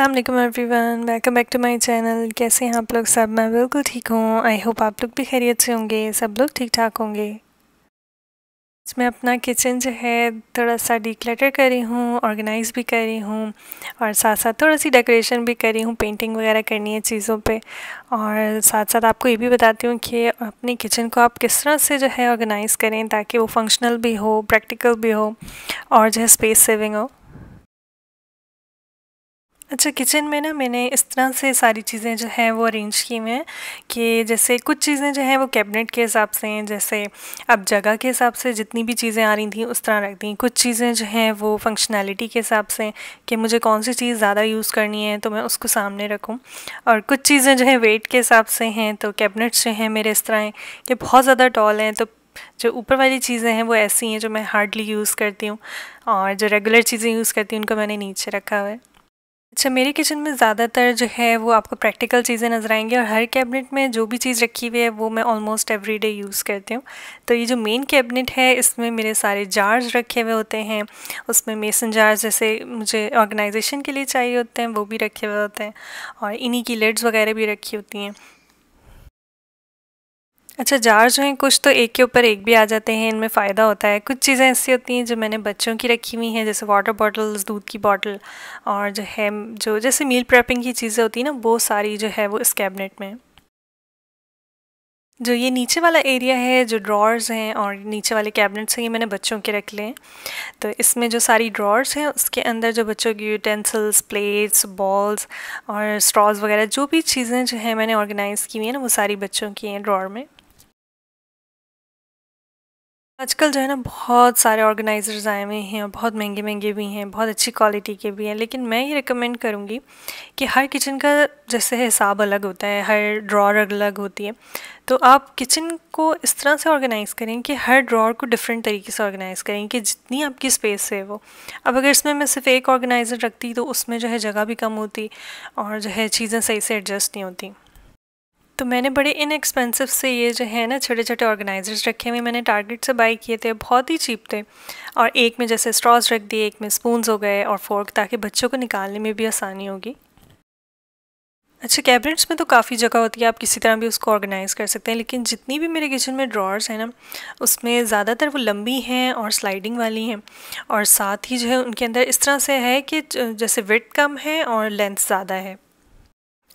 अल्लाम everyone welcome back to my channel कैसे हैं आप लोग सब मैं बिल्कुल ठीक हूँ आई होप आप लोग भी खैरियत से होंगे सब लोग ठीक ठाक होंगे मैं अपना किचन जो है थोड़ा सा डिक्लेटर रही हूँ ऑर्गेनाइज़ भी कर रही हूँ और साथ साथ थोड़ा सी डेकोरेशन भी कर रही हूँ पेंटिंग वगैरह करनी है चीज़ों पे और साथ साथ आपको ये भी बताती हूँ कि अपने किचन को आप किस तरह से जो है ऑर्गेनाइज़ करें ताकि वो फंक्शनल भी हो प्रैक्टिकल भी हो और जो है स्पेस सेविंग हो अच्छा किचन में ना मैंने इस तरह से सारी चीज़ें जो हैं वो अरेंज की हुई हैं कि जैसे कुछ चीज़ें जो हैं वो कैबिनेट के हिसाब से हैं जैसे अब जगह के हिसाब से जितनी भी चीज़ें आ रही थी उस तरह रख दी कुछ चीज़ें जो हैं वो फंक्शनैलिटी के हिसाब से कि मुझे कौन सी चीज़ ज़्यादा यूज़ करनी है तो मैं उसको सामने रखूँ और कुछ चीज़ें जो हैं वेट के हिसाब से हैं तो कैबिनेट्स जो हैं मेरे इस तरह हैं कि बहुत ज़्यादा टॉल हैं तो जो ऊपर वाली चीज़ें हैं वो ऐसी हैं जो मैं हार्डली यूज़ करती हूँ और जो रेगुलर चीज़ें यूज़ करती हूँ उनको मैंने नीचे रखा हुआ है अच्छा मेरे किचन में ज़्यादातर जो है वो आपको प्रैक्टिकल चीज़ें नज़र आएंगी और हर कैबिनेट में जो भी चीज़ रखी हुई है वो मैं ऑलमोस्ट एवरीडे यूज़ करती हूँ तो ये जो मेन कैबिनेट है इसमें मेरे सारे जार्स रखे हुए होते हैं उसमें मेसन जार्स जैसे मुझे ऑर्गेनाइजेशन के लिए चाहिए होते हैं वो भी रखे हुए होते हैं और इन्हीं की लेड्स वगैरह भी रखी होती हैं अच्छा जार जो हैं कुछ तो एक के ऊपर एक भी आ जाते हैं इनमें फ़ायदा होता है कुछ चीज़ें ऐसी होती हैं जो मैंने बच्चों की रखी हुई हैं जैसे वाटर बॉटल्स दूध की बॉटल और जो है जो जैसे मील प्रेपिंग की चीज़ें होती हैं ना वो सारी जो है वो इस कैबिनेट में जो ये नीचे वाला एरिया है जो ड्रॉर्स हैं और नीचे वाले कैबिनेट्स हैं ये मैंने बच्चों के रख लिए तो इसमें जो सारी ड्रॉर्स हैं उसके अंदर जो बच्चों की यूटेंसिल्स प्लेट्स बॉल्स और स्ट्रॉज वगैरह जो भी चीज़ें जो हैं मैंने ऑर्गेनाइज़ की हुई हैं ना वो सारी बच्चों की हैं ड्रॉर में आजकल जो है ना बहुत सारे ऑर्गेनाइज़र्स आए हुए हैं और बहुत महंगे महंगे भी हैं बहुत अच्छी क्वालिटी के भी हैं लेकिन मैं ये रिकमेंड करूँगी कि हर किचन का जैसे हिसाब अलग होता है हर ड्रॉर अलग होती है तो आप किचन को इस तरह से ऑर्गेनाइज़ करें कि हर ड्रॉर को डिफरेंट तरीके से ऑर्गेनाइज़ करें कि जितनी आपकी स्पेस है वो अब अगर इसमें मैं सिर्फ एक ऑर्गेनाइज़र रखती तो उसमें जो है जगह भी कम होती और जो है चीज़ें सही से एडजस्ट नहीं होती तो मैंने बड़े इनएक्सपेंसिव से ये जो है ना छोटे छोटे ऑर्गेनाइजर्स रखे हुए मैंने टारगेट से बाई किए थे बहुत ही चीप थे और एक में जैसे स्ट्रॉज रख दिए एक में स्पून हो गए और फोर्क ताकि बच्चों को निकालने में भी आसानी होगी अच्छा कैबिनेट्स में तो काफ़ी जगह होती है आप किसी तरह भी उसको ऑर्गेनाइज़ कर सकते हैं लेकिन जितनी भी मेरे किचन में ड्रॉर्स हैं ना उसमें ज़्यादातर वो लंबी हैं और स्लाइडिंग वाली हैं और साथ ही जो है उनके अंदर इस तरह से है कि जैसे विथ कम है और लेंथ ज़्यादा है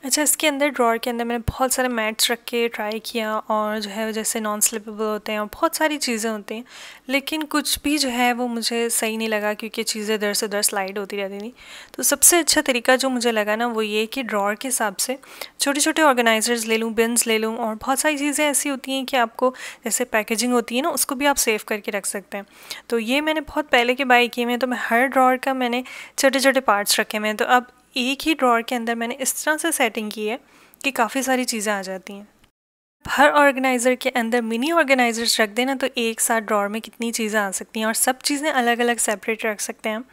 अच्छा इसके अंदर ड्रॉर के अंदर मैंने बहुत सारे मैट्स रख के ट्राई किया और जो है जैसे नॉन स्लिपेबल होते हैं और बहुत सारी चीज़ें होती हैं लेकिन कुछ भी जो है वो मुझे सही नहीं लगा क्योंकि चीज़ें इधर से उधर स्लाइड होती रहती थी तो सबसे अच्छा तरीका जो मुझे लगा ना वो ये कि ड्रॉर के हिसाब से छोटे छोटे ऑर्गेनाइजर्स ले लूँ बिन्स ले लूँ और बहुत सारी चीज़ें ऐसी होती हैं कि आपको जैसे पैकेजिंग होती है ना उसको भी आप सेव करके रख सकते हैं तो ये मैंने बहुत पहले के बाई किए हुए हैं तो मैं हर ड्रॉर का मैंने छोटे छोटे पार्ट्स रखे हुए हैं तो अब एक ही ड्रॉर के अंदर मैंने इस तरह से सेटिंग की है कि काफ़ी सारी चीज़ें आ जाती हैं हर ऑर्गेनाइज़र के अंदर मिनी ऑर्गेनाइज़र्स रख देना तो एक साथ ड्रॉर में कितनी चीज़ें आ सकती हैं और सब चीज़ें अलग अलग सेपरेट रख सकते हैं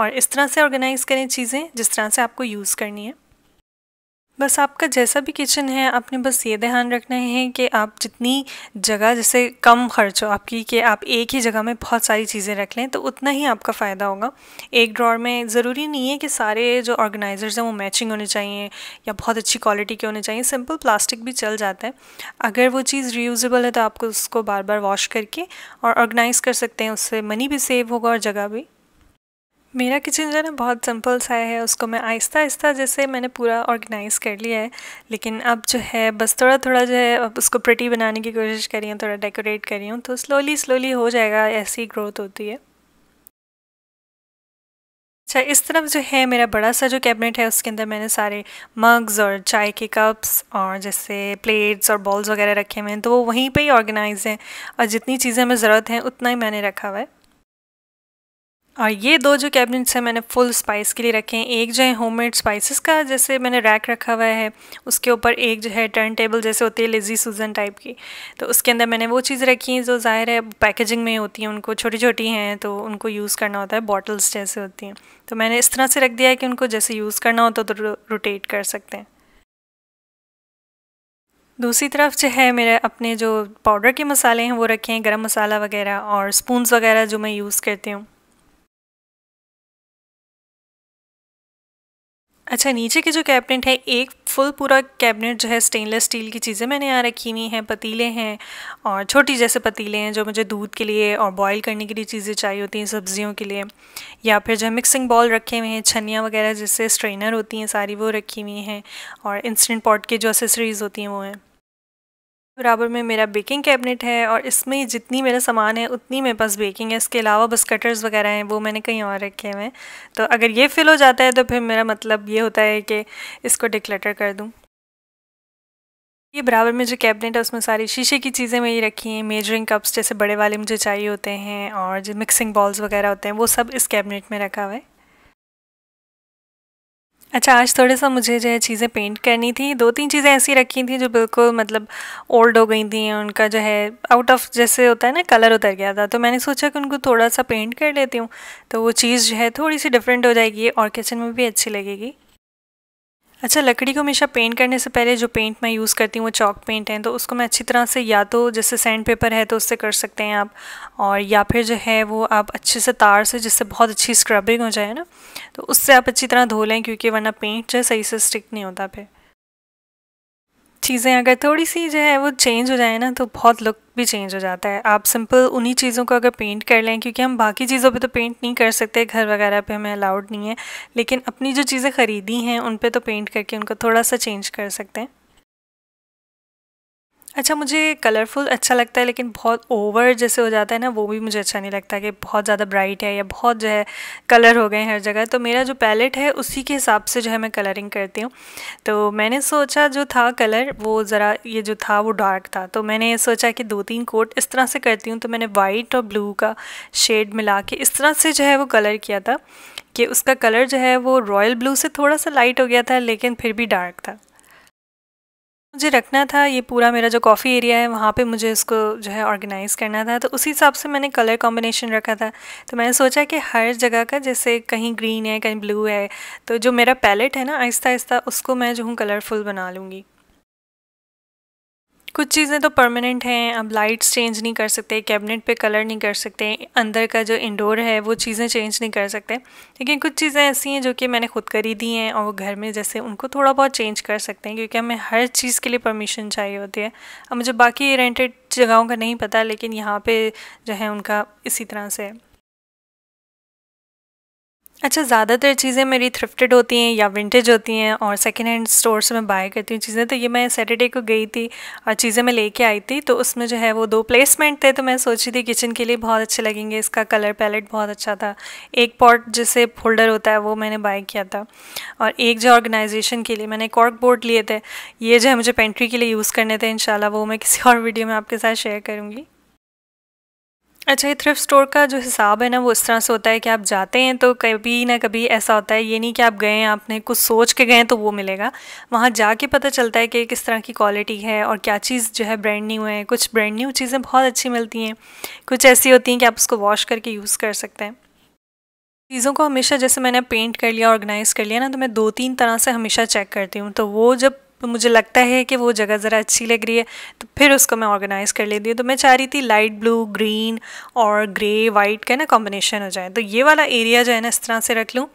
और इस तरह से ऑर्गेनाइज़ करें चीज़ें जिस तरह से आपको यूज़ करनी है बस आपका जैसा भी किचन है आपने बस ये ध्यान रखना है कि आप जितनी जगह जैसे कम खर्च हो आपकी कि आप एक ही जगह में बहुत सारी चीज़ें रख लें तो उतना ही आपका फ़ायदा होगा एक ड्रॉर में ज़रूरी नहीं है कि सारे जो ऑर्गेनाइज़र्स हैं वो मैचिंग होने चाहिए या बहुत अच्छी क्वालिटी के होने चाहिए सिंपल प्लास्टिक भी चल जाता है अगर वो चीज़ रीयूजबल है तो आपको उसको बार बार वॉश करके और ऑर्गेनाइज़ कर सकते हैं उससे मनी भी सेव होगा और जगह भी मेरा किचन जो है ना बहुत सिंपल सा है उसको मैं आहिस्ता आहिस्ता जैसे मैंने पूरा ऑर्गेनाइज़ कर लिया है लेकिन अब जो है बस थोड़ा थोड़ा जो है अब उसको प्रटी बनाने की कोशिश करी हूँ थोड़ा डेकोरेट करी हूँ तो स्लोली स्लोली हो जाएगा ऐसी ग्रोथ होती है अच्छा इस तरफ जो है मेरा बड़ा सा जो कैबिनेट है उसके अंदर मैंने सारे मग्स और चाय के कप्स और जैसे प्लेट्स और बॉल्स वगैरह रखे हुए हैं तो वो वहीं पे ही ऑर्गेनाइज हैं और जितनी चीज़ें हमें ज़रूरत हैं उतना ही मैंने रखा हुआ है और ये दो जो कैबिनेट्स हैं मैंने फुल स्पाइस के लिए रखे हैं एक जो है होममेड स्पाइसेस का जैसे मैंने रैक रखा हुआ है उसके ऊपर एक जो है टर्न टेबल जैसे होती है लेजी सूजन टाइप की तो उसके अंदर मैंने वो चीज़ रखी हैं जो ज़ाहिर है पैकेजिंग में होती हैं उनको छोटी छोटी हैं तो उनको यूज़ करना होता है बॉटल्स जैसे होती हैं तो मैंने इस तरह से रख दिया है कि उनको जैसे यूज़ करना हो तो, तो रोटेट कर सकते हैं दूसरी तरफ जो है मेरे अपने जो पाउडर के मसाले हैं वो रखे हैं गरम मसाला वगैरह और स्पून्स वगैरह जो मैं यूज़ करती हूँ अच्छा नीचे के जो कैबिनेट है एक फुल पूरा कैबिनेट जो है स्टेनलेस स्टील की चीज़ें मैंने यहाँ रखी हुई हैं पतीले हैं और छोटी जैसे पतीले हैं जो मुझे दूध के लिए और बॉईल करने के लिए चीज़ें चाहिए होती हैं सब्जियों के लिए या फिर जो है मिक्सिंग बॉल रखे हुए हैं छनियाँ वगैरह जिससे स्ट्रेनर होती हैं सारी वो रखी हुई हैं और इंस्टेंट पॉट के जो असेसरीज होती हैं वो हैं बराबर में मेरा बेकिंग कैबिनेट है और इसमें जितनी मेरा सामान है उतनी मेरे पास बेकिंग है इसके अलावा बस कटर्स वगैरह हैं वो मैंने कहीं और रखे हुए हैं तो अगर ये फिल हो जाता है तो फिर मेरा मतलब ये होता है कि इसको डिक्लेटर कर दूँ ये बराबर में जो कैबिनेट है उसमें सारी शीशे की चीज़ें मेरी रखी हैं मेजरिंग कप्स जैसे बड़े वाले मुझे चाहिए होते हैं और जो मिक्सिंग बॉल्स वगैरह होते हैं वो सब इस कैबिनेट में रखा हुआ है अच्छा आज थोड़ा सा मुझे जो है चीज़ें पेंट करनी थी दो तीन चीज़ें ऐसी रखी थी जो बिल्कुल मतलब ओल्ड हो गई थी उनका जो है आउट ऑफ जैसे होता है ना कलर उतर गया था तो मैंने सोचा कि उनको थोड़ा सा पेंट कर लेती हूँ तो वो चीज़ जो है थोड़ी सी डिफरेंट हो जाएगी और किचन में भी अच्छी लगेगी अच्छा लकड़ी को हमेशा पेंट करने से पहले जो पेंट मैं यूज़ करती हूँ वो चॉक पेंट है तो उसको मैं अच्छी तरह से या तो जैसे सैंड पेपर है तो उससे कर सकते हैं आप और या फिर जो है वो आप अच्छे से तार से जिससे बहुत अच्छी स्क्रबिंग हो जाए ना तो उससे आप अच्छी तरह धो लें क्योंकि वरना पेंट जो है सही से स्टिक नहीं होता फिर चीज़ें अगर थोड़ी सी जो है वो चेंज हो जाए ना तो बहुत लुक भी चेंज हो जाता है आप सिंपल उन्हीं चीज़ों को अगर पेंट कर लें क्योंकि हम बाकी चीज़ों पे तो पेंट नहीं कर सकते घर वगैरह पे हमें अलाउड नहीं है लेकिन अपनी जो चीज़ें ख़रीदी हैं उन पे तो पेंट करके उनको थोड़ा सा चेंज कर सकते हैं अच्छा मुझे कलरफुल अच्छा लगता है लेकिन बहुत ओवर जैसे हो जाता है ना वो भी मुझे अच्छा नहीं लगता कि बहुत ज़्यादा ब्राइट है या बहुत जो है कलर हो गए हैं हर जगह तो मेरा जो पैलेट है उसी के हिसाब से जो है मैं कलरिंग करती हूँ तो मैंने सोचा जो था कलर वो ज़रा ये जो था वो डार्क था तो मैंने सोचा कि दो तीन कोट इस तरह से करती हूँ तो मैंने वाइट और ब्लू का शेड मिला के इस तरह से जो है वो कलर किया था कि उसका कलर जो है वो रॉयल ब्लू से थोड़ा सा लाइट हो गया था लेकिन फिर भी डार्क था मुझे रखना था ये पूरा मेरा जो कॉफ़ी एरिया है वहाँ पे मुझे इसको जो है ऑर्गेनाइज़ करना था तो उसी हिसाब से मैंने कलर कॉम्बिनेशन रखा था तो मैंने सोचा कि हर जगह का जैसे कहीं ग्रीन है कहीं ब्लू है तो जो मेरा पैलेट है ना आहिस्ता आहिस्ता उसको मैं जो हूँ कलरफुल बना लूँगी कुछ चीज़ें तो परमानेंट हैं अब लाइट्स चेंज नहीं कर सकते कैबिनेट पे कलर नहीं कर सकते अंदर का जो इंडोर है वो चीज़ें चेंज नहीं कर सकते लेकिन कुछ चीज़ें ऐसी हैं जो कि मैंने खुद खरीदी हैं और वो घर में जैसे उनको थोड़ा बहुत चेंज कर सकते हैं क्योंकि हमें हर चीज़ के लिए परमिशन चाहिए होती है अब मुझे बाकी रेंटेड जगहों का नहीं पता लेकिन यहाँ पर जो है उनका इसी तरह से है अच्छा ज़्यादातर चीज़ें मेरी थ्रिफ्टेड होती हैं या विंटेज होती हैं और सेकेंड हैंड स्टोर से मैं बाय करती हूँ चीज़ें तो ये मैं सैटरडे को गई थी और चीज़ें मैं लेके आई थी तो उसमें जो है वो दो प्लेसमेंट थे तो मैं सोची थी किचन के लिए बहुत अच्छे लगेंगे इसका कलर पैलेट बहुत अच्छा था एक पॉट जिसे फोल्डर होता है वो मैंने बाय किया था और एक जो ऑर्गेनाइजेशन के लिए मैंने कॉर्क बोर्ड लिए थे ये जो है मुझे पेंट्री के लिए यूज़ करने थे इन वो मैं किसी और वीडियो में आपके साथ शेयर करूँगी अच्छा ये थ्रिफ्ट स्टोर का जो हिसाब है ना वो इस तरह से होता है कि आप जाते हैं तो कभी ना कभी ऐसा होता है ये नहीं कि आप गए हैं आपने कुछ सोच के गए तो वो मिलेगा वहाँ जाके पता चलता है कि किस तरह की क्वालिटी है और क्या चीज़ जो है ब्रांड न्यू है कुछ ब्रांड न्यू चीज़ें बहुत अच्छी मिलती हैं कुछ ऐसी होती हैं कि आप उसको वॉश करके यूज़ कर सकते हैं चीज़ों को हमेशा जैसे मैंने पेंट कर लिया ऑर्गेनाइज़ कर लिया ना तो मैं दो तीन तरह से हमेशा चेक करती हूँ तो वो जब तो मुझे लगता है कि वो जगह ज़रा अच्छी लग रही है तो फिर उसको मैं ऑर्गेनाइज़ कर लेती हूँ तो मैं चाह रही थी लाइट ब्लू ग्रीन और ग्रे वाइट का ना कॉम्बिनेशन हो जाए तो ये वाला एरिया जो है ना इस तरह से रख लूँ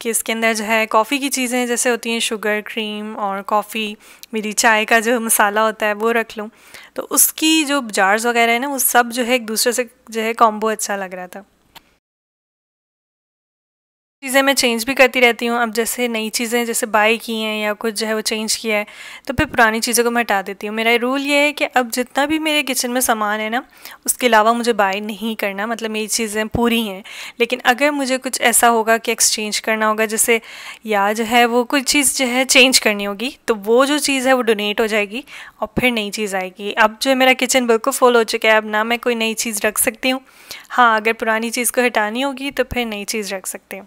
कि इसके अंदर जो है कॉफ़ी की चीज़ें जैसे होती हैं शुगर क्रीम और कॉफ़ी मेरी चाय का जो मसाला होता है वो रख लूँ तो उसकी जो जार्स वगैरह है ना वो सब जो है एक दूसरे से जो है कॉम्बो अच्छा लग रहा था चीज़ें मैं चेंज भी करती रहती हूँ अब जैसे नई चीज़ें जैसे बाय की हैं या कुछ जो है वो चेंज किया है तो फिर पुरानी चीज़ों को मैं हटा देती हूँ मेरा रूल ये है कि अब जितना भी मेरे किचन में सामान है ना उसके अलावा मुझे बाय नहीं करना मतलब मेरी चीज़ें पूरी हैं लेकिन अगर मुझे कुछ ऐसा होगा कि एक्सचेंज करना होगा जैसे या जो है वो कुछ चीज़ जो है चेंज करनी होगी तो वो जो चीज़ है वो डोनेट हो जाएगी और फिर नई चीज़ आएगी अब जो है मेरा किचन बिल्कुल फुल हो चुका है अब ना मैं कोई नई चीज़ रख सकती हूँ हाँ अगर पुरानी चीज़ को हटानी होगी तो फिर नई चीज़ रख सकती हूँ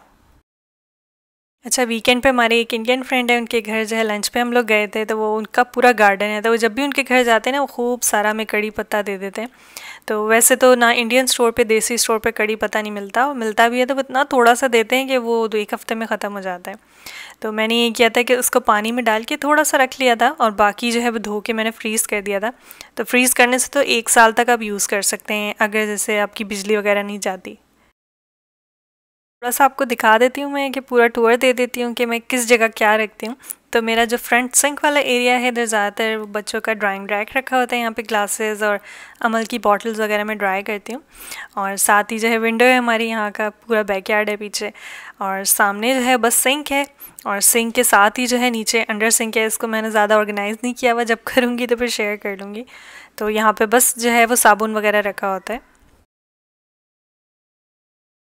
अच्छा वीकेंड पे हमारे एक इंडियन फ्रेंड है उनके घर जो है लंच पे हम लोग गए थे तो वो उनका पूरा गार्डन है तो वो जब भी उनके घर जाते हैं ना वो खूब सारा में कड़ी पत्ता दे देते हैं तो वैसे तो ना इंडियन स्टोर पे देसी स्टोर पे कड़ी पत्ता नहीं मिलता और मिलता भी है तो इतना थोड़ा सा देते हैं कि वो दो एक हफ़्ते में ख़त्म हो जाता है तो मैंने ये किया था कि उसको पानी में डाल के थोड़ा सा रख लिया था और बाकी जो है वो धो के मैंने फ्रीज़ कर दिया था तो फ्रीज़ करने से तो एक साल तक आप यूज़ कर सकते हैं अगर जैसे आपकी बिजली वगैरह नहीं जाती थोड़ा सा आपको दिखा देती हूँ मैं कि पूरा टूर दे देती हूँ कि मैं किस जगह क्या रखती हूँ तो मेरा जो फ्रंट सिंक वाला एरिया है इधर ज़्यादातर बच्चों का ड्राइंग रैक रखा होता है यहाँ पे ग्लासेस और अमल की बॉटल्स वगैरह मैं ड्राई करती हूँ और साथ ही जो है विंडो है हमारी यहाँ का पूरा बैकयार्ड है पीछे और सामने जो है बस सिंक है और सिंक के साथ ही जो है नीचे अंडर सिंक है इसको मैंने ज़्यादा ऑर्गेनाइज़ नहीं किया हुआ जब करूँगी तो फिर शेयर कर लूँगी तो यहाँ पर बस जो है वो साबुन वगैरह रखा होता है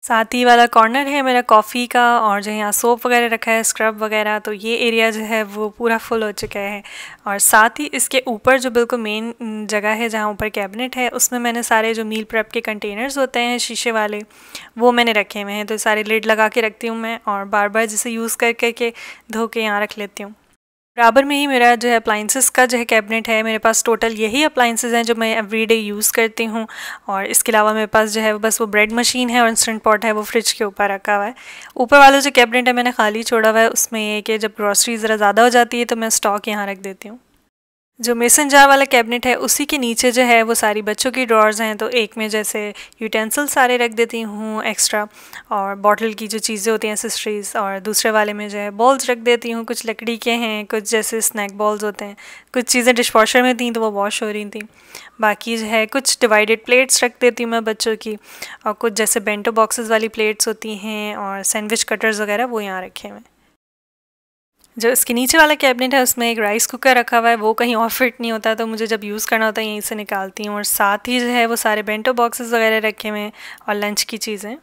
साथ ही वाला कॉर्नर है मेरा कॉफ़ी का और जो यहाँ सोप वगैरह रखा है स्क्रब वगैरह तो ये एरिया जो है वो पूरा फुल हो चुका है और साथ ही इसके ऊपर जो बिल्कुल मेन जगह है जहाँ ऊपर कैबिनेट है उसमें मैंने सारे जो मील प्रेप के कंटेनर्स होते हैं शीशे वाले वो मैंने रखे हुए हैं तो सारे लिड लगा के रखती हूँ मैं और बार बार जिसे यूज़ कर करके धो के यहाँ रख लेती हूँ बराबर में ही मेरा जो है अप्लाइंसिस का जो है कैबिनेट है मेरे पास टोटल यही अप्लाइंसिस हैं जो मैं एवरीडे यूज़ करती हूँ और इसके अलावा मेरे पास जो है बस वो ब्रेड मशीन है और इंस्टेंट पॉट है वो फ्रिज के ऊपर रखा हुआ है ऊपर वाला जो कैबिनेट है मैंने खाली छोड़ा हुआ है उसमें ये कि जब ग्रॉसरी ज़रा ज़्यादा हो जाती है तो मैं स्टॉक यहाँ रख देती हूँ जो मेसन जा वाला कैबिनेट है उसी के नीचे जो है वो सारी बच्चों की ड्रॉर्स हैं तो एक में जैसे यूटेंसिल्स सारे रख देती हूँ एक्स्ट्रा और बॉटल की जो चीज़ें होती हैं सिस्ट्रीज और दूसरे वाले में जो है बॉल्स रख देती हूँ कुछ लकड़ी के हैं कुछ जैसे स्नैक बॉल्स होते हैं कुछ चीज़ें डिश वॉशर में थी तो वो वॉश हो रही थी बाकी जो है कुछ डिवाइडेड प्लेट्स रख देती हूँ मैं बच्चों की और कुछ जैसे बेंटो बॉक्सेस वाली प्लेट्स होती हैं और सैंडविच कटर्स वगैरह वो यहाँ रखे हुए हैं जो इसके नीचे वाला कैबिनेट है उसमें एक राइस कुकर रखा हुआ है वो कहीं और फिट नहीं होता तो मुझे जब यूज़ करना होता है यहीं से निकालती हूँ और साथ ही जो है वो सारे बेंटो बॉक्सेस वगैरह रखे हुए हैं और लंच की चीज़ें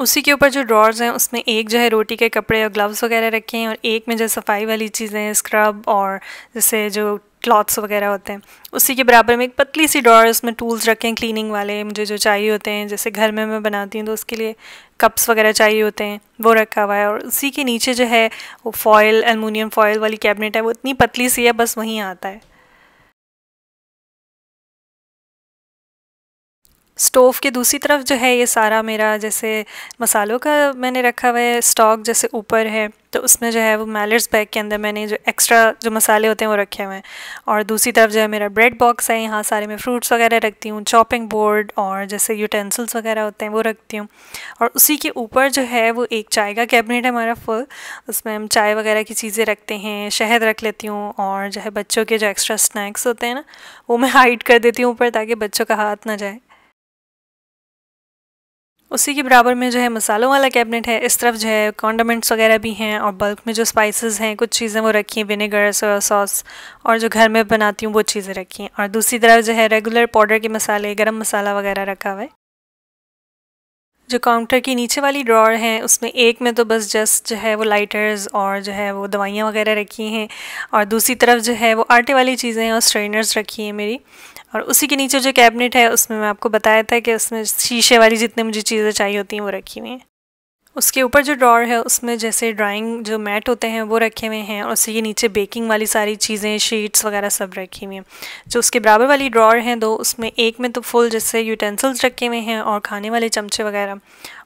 उसी के ऊपर जो ड्रॉर्स हैं उसमें एक जो है रोटी के कपड़े और ग्लव्स वगैरह रखे हैं और एक में जो सफाई वाली चीज़ें हैं स्क्रब और जैसे जो क्लॉथ्स वगैरह होते हैं उसी के बराबर में एक पतली सी डॉर उसमें टूल्स रखें क्लीनिंग वाले मुझे जो चाहिए होते हैं जैसे घर में मैं बनाती हूँ तो उसके लिए कप्स वगैरह चाहिए होते हैं वो रखा हुआ है और उसी के नीचे जो है वो फॉयल अलमूनियम फॉयल वाली कैबिनेट है वो इतनी पतली सी है बस वहीं आता है स्टोव के दूसरी तरफ जो है ये सारा मेरा जैसे मसालों का मैंने रखा हुआ है स्टॉक जैसे ऊपर है तो उसमें जो है वो मैलर्स बैग के अंदर मैंने जो एक्स्ट्रा जो मसाले होते हैं वो रखे हुए हैं और दूसरी तरफ जो है मेरा ब्रेड बॉक्स है यहाँ सारे मैं फ्रूट्स वगैरह रखती हूँ चॉपिंग बोर्ड और जैसे यूटेंसिल्स वगैरह होते हैं वो रखती हूँ और उसी के ऊपर जो है वो एक चाय का कैबिनेट है हमारा फुल उसमें हम चाय वगैरह की चीज़ें रखते हैं शहद रख लेती हूँ और जो है बच्चों के जो एक्स्ट्रा स्नैक्स होते हैं ना वो मैं हाइड कर देती हूँ ऊपर ताकि बच्चों का हाथ ना जाए उसी के बराबर में जो है मसालों वाला कैबिनेट है इस तरफ जो है कॉन्डामेंट्स वगैरह भी हैं और बल्क में जो स्पाइसेस हैं कुछ चीज़ें वो रखी हैं विनेगर सोया सॉस और जो घर में बनाती हूँ वो चीज़ें रखी हैं और दूसरी तरफ जो है रेगुलर पाउडर के मसाले गरम मसाला वगैरह रखा हुआ है जो काउंटर की नीचे वाली ड्रॉर हैं उसमें एक में तो बस जस्ट जो है वो लाइटर्स और जो है वो दवाइयाँ वगैरह रखी हैं और दूसरी तरफ जो है वो आटे वाली चीज़ें और स्ट्रेनर्स रखी हैं मेरी और उसी के नीचे जो कैबिनेट है उसमें मैं आपको बताया था कि उसमें शीशे वाली जितने मुझे चीज़ें चाहिए होती हैं वो रखी हुई हैं उसके ऊपर जो ड्रॉर है उसमें जैसे ड्राइंग जो मैट होते हैं वो रखे हुए हैं और ये नीचे बेकिंग वाली सारी चीज़ें शीट्स वगैरह सब रखी हुई हैं जो उसके बराबर वाली ड्रॉर हैं दो उसमें एक में तो फुल जैसे यूटेंसिल्स रखे हुए हैं और खाने वाले चमचे वगैरह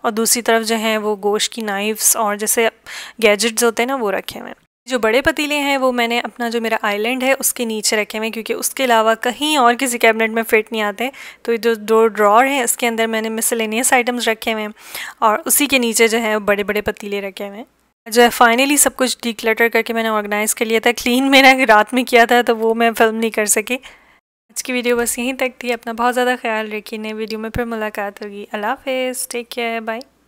और दूसरी तरफ जो हैं वो गोश्त की नाइफ्स और जैसे गैजेट्स होते हैं ना वो रखे हुए हैं जो बड़े पतीले हैं वो मैंने अपना जो मेरा आइलैंड है उसके नीचे रखे हुए हैं क्योंकि उसके अलावा कहीं और किसी कैबिनेट में फिट नहीं आते तो जो दो ड्रॉर हैं इसके अंदर मैंने मिसलेनियस आइटम्स रखे हुए हैं और उसी के नीचे जो है बड़े बड़े पतीले रखे हुए हैं जो है फाइनली सब कुछ डिक्लटर करके मैंने ऑर्गेनाइज़ कर लिया था क्लीन मैंने रात में किया था तो वो मैं फिल्म नहीं कर सकी आज की वीडियो बस यहीं तक थी अपना बहुत ज़्यादा ख्याल रखिए नई वीडियो में फिर मुलाकात होगी अल्लाह टेक केयर बाय